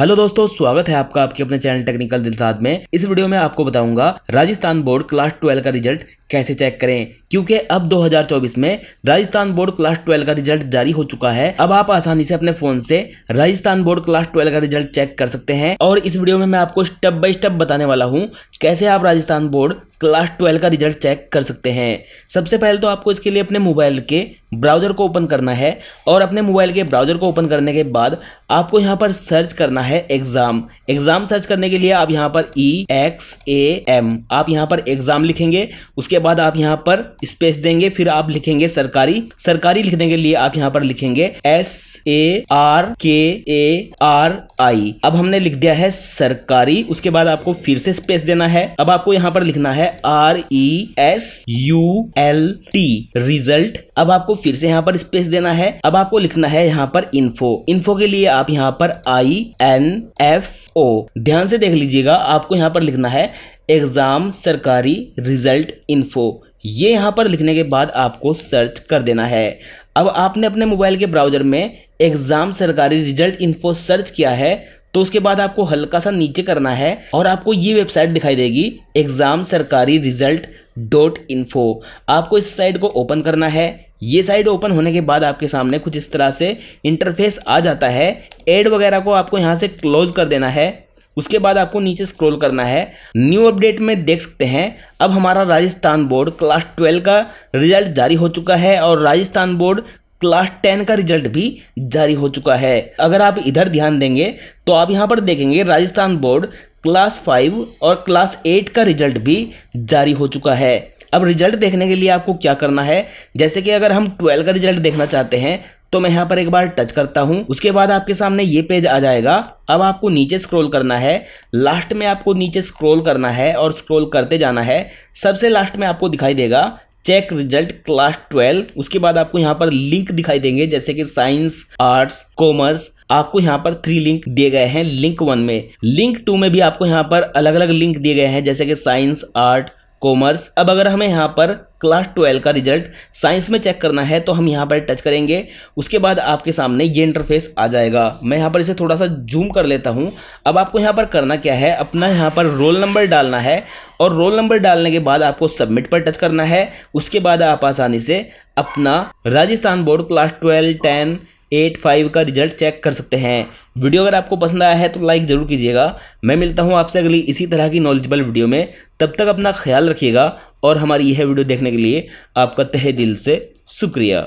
hello दोस्तों स्वागत है आपका आपके अपने चैनल टेक्निकल दिलसाद में इस वीडियो में आपको बताऊंगा राजस्थान बोर्ड क्लास ट्वेल्व का रिजल्ट कैसे चेक करें क्योंकि अब 2024 में राजस्थान बोर्ड क्लास ट्वेल्व का रिजल्ट जारी हो चुका है अब आप आसानी से अपने फोन से राजस्थान बोर्ड क्लास ट्वेल्व का रिजल्ट चेक कर सकते हैं और इस वीडियो में मैं आपको स्टेप बाय स्टेप बताने वाला हूं कैसे आप राजस्थान बोर्ड क्लास ट्वेल्व का रिजल्ट चेक कर सकते हैं सबसे पहले तो आपको इसके लिए अपने मोबाइल के ब्राउज़र को ओपन करना है और अपने मोबाइल के ब्राउज़र को ओपन करने के बाद आपको यहाँ पर सर्च करना है एग्ज़ाम एग्ज़ाम सर्च करने के लिए आप यहाँ पर ई एक्स ए एम आप यहाँ पर एग्ज़ाम लिखेंगे उसके बाद आप यहाँ पर स्पेस देंगे फिर आप लिखेंगे सरकारी सरकारी लिखने के लिए आप यहाँ पर लिखेंगे एस ए आर के ए आर आई अब हमने लिख दिया है सरकारी उसके बाद आपको फिर से स्पेस देना है अब आपको यहाँ पर लिखना है R E S U L T result अब आपको फिर से यहाँ पर स्पेस देना है अब आपको लिखना है यहाँ पर इन्फो इन्फो के लिए आप यहाँ पर आई एन एफ ओ ध्यान से देख लीजिएगा आपको यहाँ पर लिखना है एग्ज़ाम सरकारी रिज़ल्ट इन्फो ये यहाँ पर लिखने के बाद आपको सर्च कर देना है अब आपने अपने मोबाइल के ब्राउज़र में एग्ज़ाम सरकारी रिजल्ट इन्फो सर्च किया है तो उसके बाद आपको हल्का सा नीचे करना है और आपको ये वेबसाइट दिखाई देगी एग्ज़ाम सरकारी रिजल्ट डॉट इन्फो आपको इस साइट को ओपन करना है ये साइट ओपन होने के बाद आपके सामने कुछ इस तरह से इंटरफेस आ जाता है एड वगैरह को आपको यहाँ से क्लोज कर देना है उसके बाद आपको नीचे स्क्रॉल करना है न्यू अपडेट में देख सकते हैं अब हमारा राजस्थान बोर्ड क्लास ट्वेल्व का रिजल्ट जारी हो चुका है और राजस्थान बोर्ड क्लास टेन का रिजल्ट भी जारी हो चुका है अगर आप इधर ध्यान देंगे तो आप यहाँ पर देखेंगे राजस्थान बोर्ड क्लास फाइव और क्लास एट का रिजल्ट भी जारी हो चुका है अब रिजल्ट देखने के लिए आपको क्या करना है जैसे कि अगर हम ट्वेल्व का रिजल्ट देखना चाहते हैं तो मैं यहाँ पर एक बार टच करता हूँ उसके बाद आपके सामने ये पेज आ जाएगा अब आपको नीचे स्क्रॉल करना है लास्ट में आपको नीचे स्क्रॉल करना है और स्क्रॉल करते जाना है सबसे लास्ट में आपको दिखाई देगा चेक रिजल्ट क्लास ट्वेल्व उसके बाद आपको यहाँ पर लिंक दिखाई देंगे जैसे कि साइंस आर्ट्स कॉमर्स आपको यहाँ पर थ्री लिंक दिए गए हैं लिंक वन में लिंक टू में भी आपको यहाँ पर अलग अलग लिंक दिए गए हैं जैसे कि साइंस आर्ट कॉमर्स अब अगर हमें यहाँ पर क्लास ट्वेल्व का रिजल्ट साइंस में चेक करना है तो हम यहाँ पर टच करेंगे उसके बाद आपके सामने ये इंटरफेस आ जाएगा मैं यहाँ पर इसे थोड़ा सा जूम कर लेता हूँ अब आपको यहाँ पर करना क्या है अपना यहाँ पर रोल नंबर डालना है और रोल नंबर डालने के बाद आपको सबमिट पर टच करना है उसके बाद आप आसानी से अपना Rajasthan board class twelve ten eight five का रिजल्ट चेक कर सकते हैं वीडियो अगर आपको पसंद आया है तो लाइक ज़रूर कीजिएगा मैं मिलता हूँ आपसे अगली इसी तरह की नॉलेजेबल वीडियो में तब तक अपना ख्याल रखिएगा और हमारी यह वीडियो देखने के लिए आपका तहे दिल से शुक्रिया